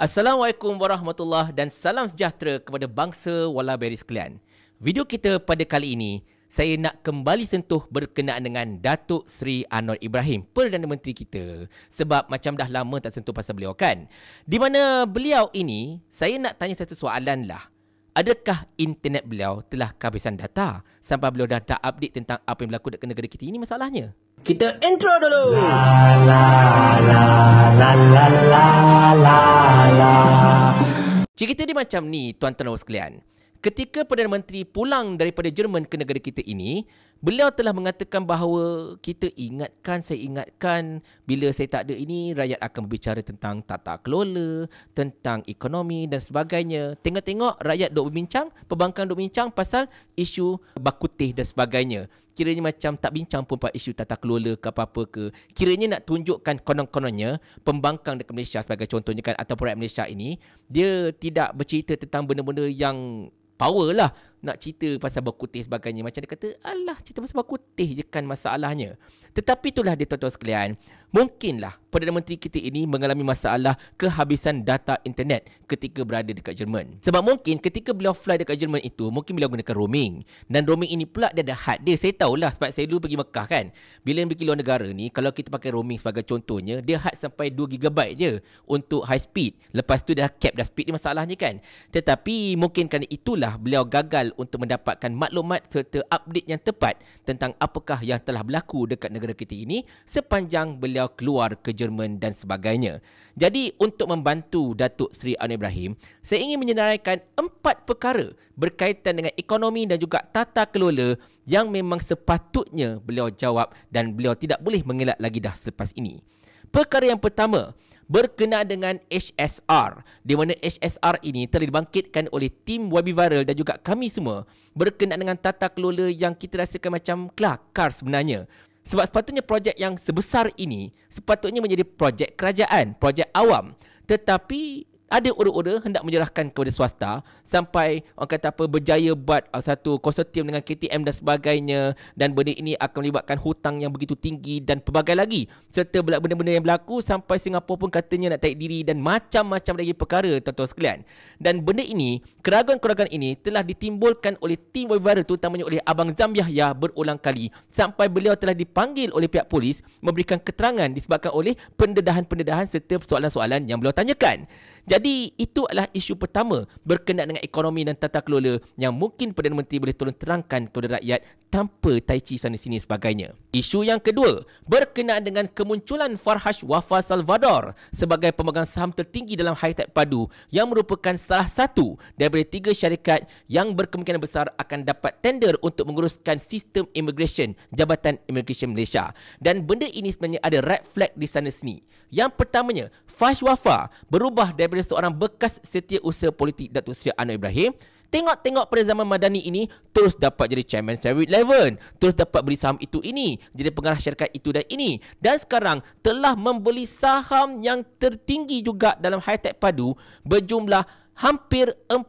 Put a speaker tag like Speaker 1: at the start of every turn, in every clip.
Speaker 1: Assalamualaikum warahmatullahi dan salam sejahtera kepada bangsa Wallaberry sekalian. Video kita pada kali ini, saya nak kembali sentuh berkenaan dengan Datuk Seri Anwar Ibrahim, Perdana Menteri kita. Sebab macam dah lama tak sentuh pasal beliau kan? Di mana beliau ini, saya nak tanya satu soalan lah. Adakah internet beliau telah kehabisan data sampai beliau dah tak update tentang apa yang berlaku dekat negara kita ini masalahnya? Kita intro dulu. La la la la la la la. Cerita dia macam ni tuan-tuan dan sekalian. Ketika Perdana Menteri pulang daripada Jerman ke negara kita ini, Beliau telah mengatakan bahawa kita ingatkan, saya ingatkan bila saya tak ada ini, rakyat akan berbicara tentang tata kelola, tentang ekonomi dan sebagainya. Tengok-tengok rakyat duk berbincang, pembangkang duk berbincang pasal isu bakutih dan sebagainya. Kiranya macam tak bincang pun pasal isu tata kelola ke apa-apa ke. Kiranya nak tunjukkan konon-kononnya, pembangkang dekat Malaysia sebagai contohnya kan, ataupun rakyat Malaysia ini, dia tidak bercerita tentang benda-benda yang power lah nak cerita pasal berkutih sebagainya macam dia kata alah cerita pasal berkutih je kan masalahnya tetapi itulah dia tuan-tuan sekalian Mungkinlah Perdana Menteri kita ini mengalami masalah kehabisan data internet ketika berada dekat Jerman. Sebab mungkin ketika beliau fly dekat Jerman itu, mungkin beliau gunakan roaming. Dan roaming ini pula dia ada had dia. Saya tahulah sebab saya dulu pergi Mekah kan. Bila pergi luar negara ni, kalau kita pakai roaming sebagai contohnya, dia had sampai 2GB je untuk high speed. Lepas tu dah cap dah speed ni masalahnya kan. Tetapi mungkin kerana itulah beliau gagal untuk mendapatkan maklumat serta update yang tepat tentang apakah yang telah berlaku dekat negara kita ini sepanjang beliau beliau keluar ke Jerman dan sebagainya. Jadi untuk membantu Datuk Seri Anwar Ibrahim, saya ingin menyenaraikan empat perkara berkaitan dengan ekonomi dan juga tata kelola yang memang sepatutnya beliau jawab dan beliau tidak boleh mengelak lagi dah selepas ini. Perkara yang pertama berkenaan dengan HSR di mana HSR ini telah dibangkitkan oleh tim YB Viral dan juga kami semua berkenaan dengan tata kelola yang kita rasakan macam kelakar sebenarnya sebab sepatutnya projek yang sebesar ini sepatutnya menjadi projek kerajaan, projek awam. Tetapi ada order-order hendak menyerahkan kepada swasta sampai orang kata apa berjaya buat uh, satu konsortium dengan KTM dan sebagainya dan benda ini akan melibatkan hutang yang begitu tinggi dan pelbagai lagi serta benda-benda yang berlaku sampai Singapura pun katanya nak taik diri dan macam-macam lagi perkara tuan-tuan sekalian dan benda ini keraguan-keraguan ini telah ditimbulkan oleh tim Wivara terutamanya oleh Abang Zam Yahya berulang kali sampai beliau telah dipanggil oleh pihak polis memberikan keterangan disebabkan oleh pendedahan-pendedahan serta soalan-soalan yang beliau tanyakan jadi itu adalah isu pertama berkenaan dengan ekonomi dan tata kelola yang mungkin Perdana Menteri boleh tolong terangkan kepada rakyat tanpa tai chi sana sini sebagainya. Isu yang kedua berkenaan dengan kemunculan Farhaj Wafa Salvador sebagai pemegang saham tertinggi dalam hi-tech Padu yang merupakan salah satu daripada tiga syarikat yang berkemungkinan besar akan dapat tender untuk menguruskan sistem immigration Jabatan Immigration Malaysia. Dan benda ini sebenarnya ada red flag di sana sini. Yang pertamanya, Farhaj Wafa berubah daripada seorang bekas setiausaha politik Datuk Seri Anwar Ibrahim Tengok-tengok pada zaman Madani ini terus dapat jadi chairman 7-Eleven, terus dapat beli saham itu ini, jadi pengarah syarikat itu dan ini. Dan sekarang telah membeli saham yang tertinggi juga dalam high-tech padu berjumlah hampir 40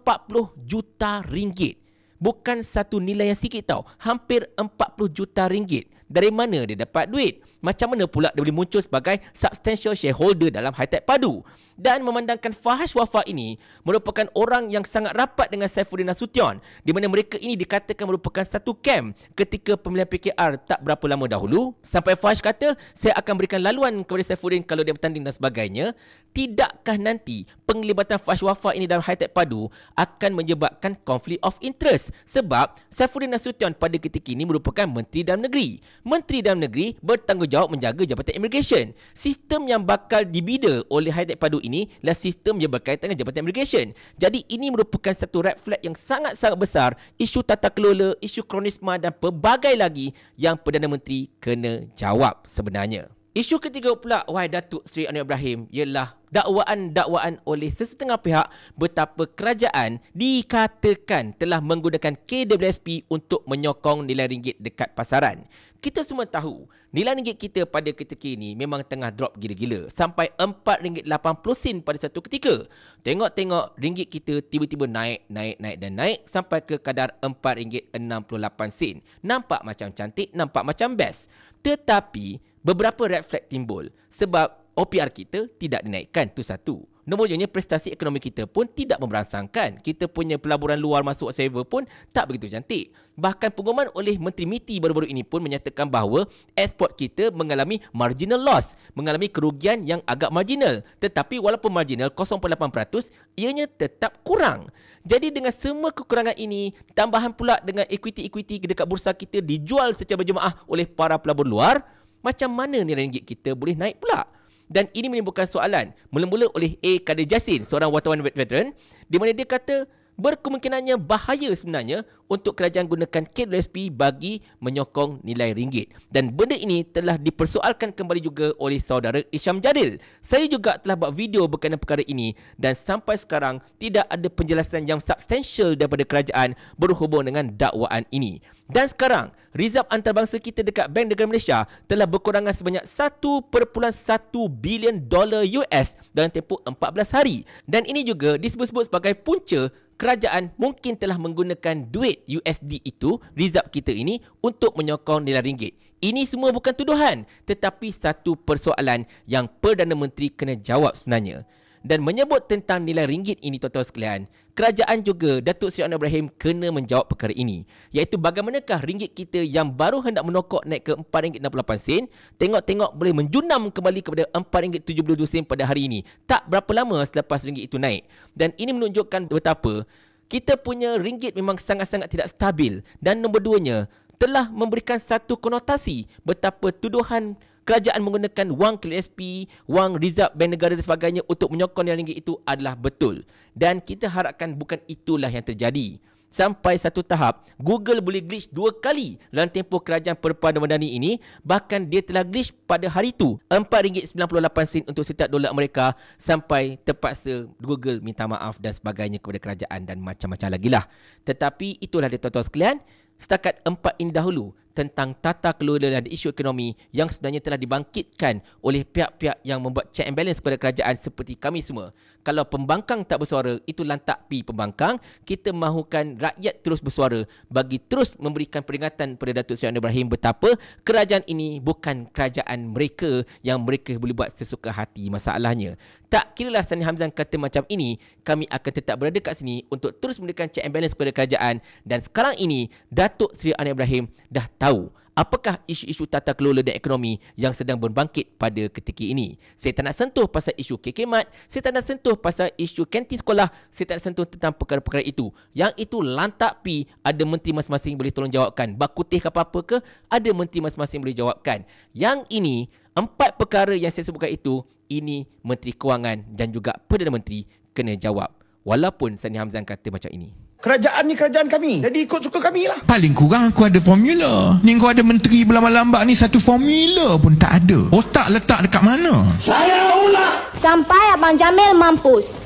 Speaker 1: juta ringgit. Bukan satu nilai yang sikit tau. Hampir 40 juta ringgit. Dari mana dia dapat duit? Macam mana pula dia boleh muncul sebagai substantial shareholder dalam high-tech padu? dan memandangkan Fahash Wafa ini merupakan orang yang sangat rapat dengan Saifuddin Nasution di mana mereka ini dikatakan merupakan satu kem ketika pemilihan PKR tak berapa lama dahulu sampai Fahash kata saya akan berikan laluan kepada Saifuddin kalau dia bertanding dan sebagainya tidakkah nanti penglibatan Fahash Wafa ini dalam high tech padu akan menyebabkan konflik of interest sebab Saifuddin Nasution pada ketika ini merupakan Menteri Dalam Negeri Menteri Dalam Negeri bertanggungjawab menjaga Jabatan Immigration sistem yang bakal dibida oleh high tech padu ini ini adalah sistem yang berkaitan dengan Jabatan Immigration. Jadi ini merupakan satu red flag yang sangat-sangat besar, isu tata kelola, isu kronisma dan pelbagai lagi yang Perdana Menteri kena jawab sebenarnya. Isu ketiga pula wahai Datuk Seri Anwar Ibrahim ialah dakwaan-dakwaan oleh sesetengah pihak betapa kerajaan dikatakan telah menggunakan KWSP untuk menyokong nilai ringgit dekat pasaran. Kita semua tahu nilai ringgit kita pada ketika ini memang tengah drop gila-gila sampai RM4.80 sen pada satu ketika. Tengok-tengok ringgit kita tiba-tiba naik, naik, naik dan naik sampai ke kadar RM4.68 sen. Nampak macam cantik, nampak macam best. Tetapi beberapa red flag timbul sebab OPR kita tidak dinaikkan tu satu. Nombor dua prestasi ekonomi kita pun tidak memberangsangkan. Kita punya pelaburan luar masuk whatsoever pun tak begitu cantik. Bahkan pengumuman oleh Menteri MITI baru-baru ini pun menyatakan bahawa ekspor kita mengalami marginal loss, mengalami kerugian yang agak marginal. Tetapi walaupun marginal 0.8%, ianya tetap kurang. Jadi dengan semua kekurangan ini, tambahan pula dengan equity-equity dekat bursa kita dijual secara berjemaah oleh para pelabur luar, macam mana nilai ringgit kita boleh naik pula? Dan ini menimbulkan soalan, mula oleh A. Kader Jasin, seorang wartawan veteran, di mana dia kata, berkemungkinannya bahaya sebenarnya untuk kerajaan gunakan KLSP bagi menyokong nilai ringgit. Dan benda ini telah dipersoalkan kembali juga oleh saudara Isham Jadil. Saya juga telah buat video berkenaan perkara ini dan sampai sekarang tidak ada penjelasan yang substansial daripada kerajaan berhubung dengan dakwaan ini. Dan sekarang, rizab antarabangsa kita dekat Bank Negara Malaysia telah berkurangan sebanyak 1.1 bilion dolar US dalam tempoh 14 hari. Dan ini juga disebut-sebut sebagai punca kerajaan mungkin telah menggunakan duit USD itu, rizab kita ini, untuk menyokong nilai ringgit. Ini semua bukan tuduhan, tetapi satu persoalan yang Perdana Menteri kena jawab sebenarnya dan menyebut tentang nilai ringgit ini tuan-tuan sekalian, kerajaan juga Datuk Seri Anwar Ibrahim kena menjawab perkara ini. Iaitu bagaimanakah ringgit kita yang baru hendak menokok naik ke RM4.68 sen, tengok-tengok boleh menjunam kembali kepada RM4.72 sen pada hari ini. Tak berapa lama selepas ringgit itu naik. Dan ini menunjukkan betapa kita punya ringgit memang sangat-sangat tidak stabil. Dan nombor duanya, telah memberikan satu konotasi betapa tuduhan kerajaan menggunakan wang KLSP, wang rizab bank negara dan sebagainya untuk menyokong nilai ringgit itu adalah betul. Dan kita harapkan bukan itulah yang terjadi. Sampai satu tahap, Google boleh glitch dua kali dalam tempoh kerajaan perpaduan mandani ini. Bahkan dia telah glitch pada hari itu. RM4.98 untuk setiap dolar mereka sampai terpaksa Google minta maaf dan sebagainya kepada kerajaan dan macam-macam lagi lah. Tetapi itulah dia tuan-tuan sekalian. Setakat empat ini dahulu, tentang tata kelola dan isu ekonomi yang sebenarnya telah dibangkitkan oleh pihak-pihak yang membuat check and balance kepada kerajaan seperti kami semua. Kalau pembangkang tak bersuara, itu lantak pi pembangkang. Kita mahukan rakyat terus bersuara bagi terus memberikan peringatan kepada Datuk Seri Anwar Ibrahim betapa kerajaan ini bukan kerajaan mereka yang mereka boleh buat sesuka hati masalahnya. Tak kiralah Sani Hamzan kata macam ini, kami akan tetap berada kat sini untuk terus memberikan check and balance kepada kerajaan dan sekarang ini Datuk Seri Anwar Ibrahim dah tahu apakah isu-isu tata kelola dan ekonomi yang sedang berbangkit pada ketika ini. Saya tak nak sentuh pasal isu KKMAT, saya tak nak sentuh pasal isu kantin sekolah, saya tak nak sentuh tentang perkara-perkara itu. Yang itu lantak pi ada menteri masing-masing boleh tolong jawabkan. Bakutih ke apa-apa ke, ada menteri masing-masing boleh jawabkan. Yang ini, empat perkara yang saya sebutkan itu, ini menteri kewangan dan juga Perdana Menteri kena jawab. Walaupun Sani Hamzan kata macam ini. Kerajaan ni kerajaan kami. Jadi ikut suka kami lah. Paling kurang aku ada formula. Ni kau ada menteri berlambak-lambak ni satu formula pun tak ada. Otak letak dekat mana? Saya ulang. Sampai Abang Jamil mampus.